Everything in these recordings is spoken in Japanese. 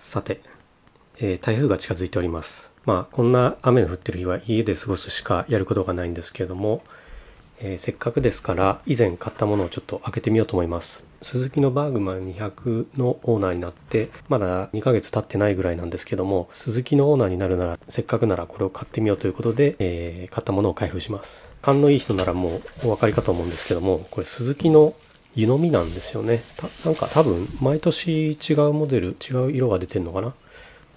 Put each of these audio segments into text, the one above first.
さて、えー、台風が近づいております。まあ、こんな雨の降ってる日は家で過ごすしかやることがないんですけれども、えー、せっかくですから以前買ったものをちょっと開けてみようと思います。鈴木のバーグマン200のオーナーになってまだ2ヶ月経ってないぐらいなんですけども鈴木のオーナーになるならせっかくならこれを買ってみようということで、えー、買ったものを開封します。勘のいい人ならもうお分かりかと思うんですけどもこれ鈴木の湯飲みなんですよね。なんか多分、毎年違うモデル、違う色が出てんのかな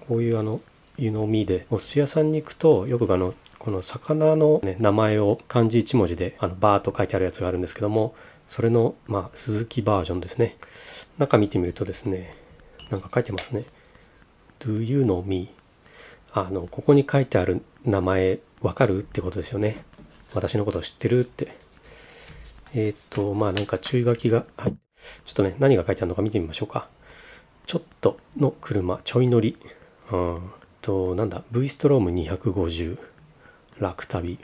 こういうあの、湯飲みで、お寿司屋さんに行くと、よくあの、この魚の、ね、名前を漢字1文字で、あの、バーと書いてあるやつがあるんですけども、それの、まあ、鈴木バージョンですね。中見てみるとですね、なんか書いてますね。Do you know me? あの、ここに書いてある名前、わかるってことですよね。私のことを知ってるって。えー、っと、まあなんか注意書きが、はい。ちょっとね、何が書いてあるのか見てみましょうか。ちょっとの車、ちょい乗り。うんと、なんだ、V ストローム250、楽旅、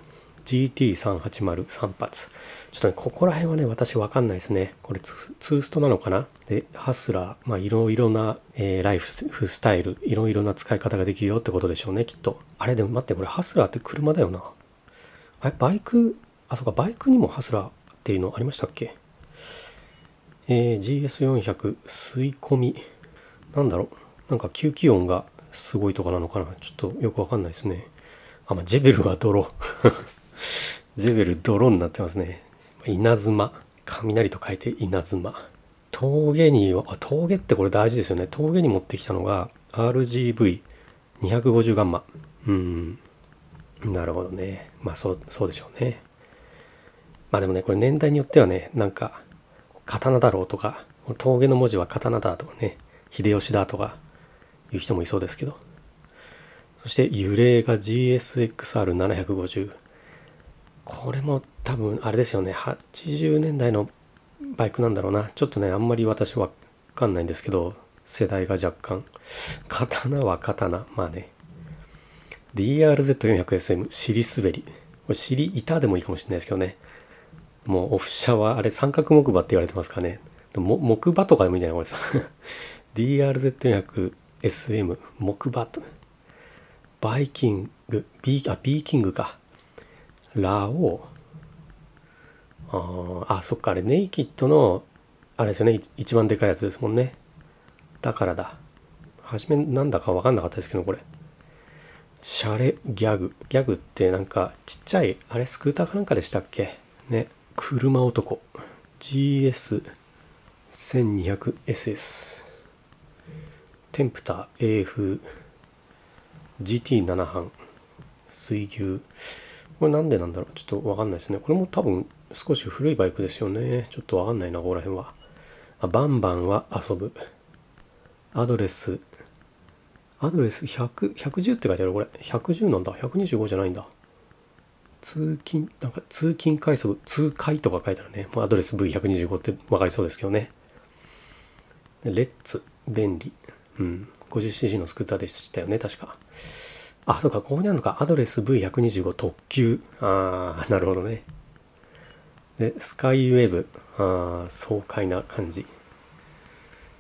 GT380、3発。ちょっとね、ここら辺はね、私わかんないですね。これツ、ツーストなのかなで、ハスラー、まあ、いろいろな、えー、ライフスタイル、いろいろな使い方ができるよってことでしょうね、きっと。あれ、でも待って、これハスラーって車だよな。あれ、バイク、あ、そうか、バイクにもハスラーっていうのありましたっけえー、GS400 吸い込み。なんだろうなんか吸気音がすごいとかなのかなちょっとよくわかんないですね。あ、まあ、ジェベルは泥。ジェベル泥になってますね。稲妻。雷と書いて稲妻。峠に、あ、峠ってこれ大事ですよね。峠に持ってきたのが RGV250 ガンマ。うん。なるほどね。まあそう、そうでしょうね。まあでもね、これ年代によってはね、なんか、刀だろうとか、この峠の文字は刀だとかね、秀吉だとかいう人もいそうですけど。そして揺れが GSXR750。これも多分あれですよね、80年代のバイクなんだろうな。ちょっとね、あんまり私わかんないんですけど、世代が若干。刀は刀。まあね。DRZ400SM 尻滑り。これ尻板でもいいかもしれないですけどね。もうオフワー、あれ三角木馬って言われてますかね木馬とかでもいいんじゃないこれさ DRZ400SM 木馬とバイキング B あ B キングかラオウああそっかあれネイキッドのあれですよね一番でかいやつですもんねだからだ初めなんだか分かんなかったですけどこれシャレギャグギャグってなんかちっちゃいあれスクーターかなんかでしたっけね車男 GS1200SS テンプタ A 風 GT7 班水牛これなんでなんだろうちょっとわかんないですねこれも多分少し古いバイクですよねちょっとわかんないなここら辺はあバンバンは遊ぶアドレスアドレス100、110って書いてあるこれ。110なんだ。125じゃないんだ。通勤、なんか通勤快速、通快とか書いたらね、もうアドレス V125 って分かりそうですけどね。レッツ、便利。うん。50cc のスクーターでしたよね、確か。あ、そうか、ここにあるのか。アドレス V125 特急。あー、なるほどね。で、スカイウェブ。あー、爽快な感じ。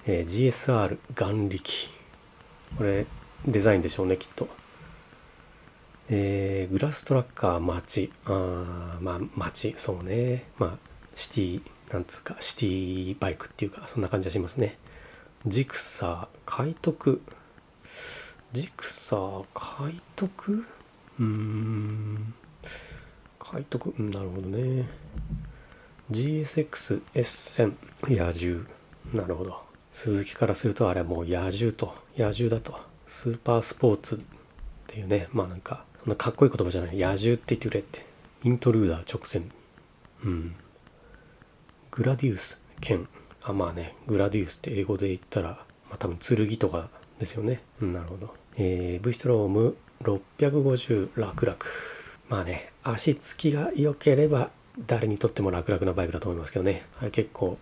えー、GSR、眼力。これ、デザインでしょうね、きっと。えー、グラストラッカー街あーまあ街そうねまあシティなんつうかシティバイクっていうかそんな感じがしますねジクサー海徳ジクサー海徳うーん海徳うんなるほどね GSX S1000 野獣なるほど鈴木からするとあれはもう野獣と野獣だとスーパースポーツっていうねまあなんかそんなかっこいい言葉じゃない。野獣って言ってくれって。イントルーダー直線。うん。グラディウス剣。あ、まあね、グラディウスって英語で言ったら、まあ多分剣とかですよね。うん、なるほど。えー、V ストローム650楽々。まあね、足つきが良ければ誰にとっても楽々なバイクだと思いますけどね。あれ結構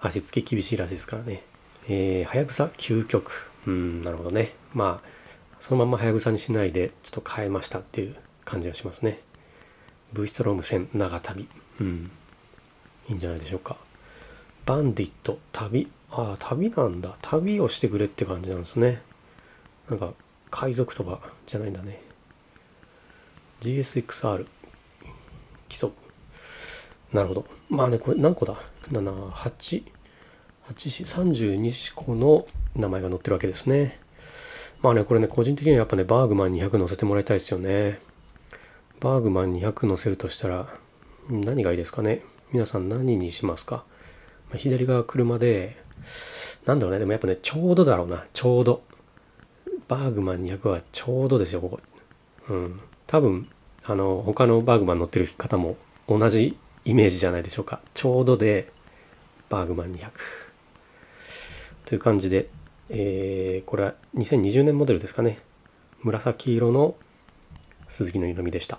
足つき厳しいらしいですからね。えー、はやぶさ究極。うん、なるほどね。まあ、そのまま早草にしないでちょっと変えましたっていう感じがしますね V ストローム戦長旅うんいいんじゃないでしょうかバンディット旅ああ旅なんだ旅をしてくれって感じなんですねなんか海賊とかじゃないんだね GSXR 基礎なるほどまあねこれ何個だ7 8 8 32個の名前が載ってるわけですね。まあね、これね、個人的にはやっぱね、バーグマン200乗せてもらいたいですよね。バーグマン200乗せるとしたら、何がいいですかね。皆さん何にしますか。まあ、左側車で、なんだろうね、でもやっぱね、ちょうどだろうな、ちょうど。バーグマン200はちょうどですよ、ここ。うん。多分、あの、他のバーグマン乗ってる方も同じイメージじゃないでしょうか。ちょうどで、バーグマン200。という感じで、えー、これは2020年モデルですかね。紫色の鈴木の湯飲みでした。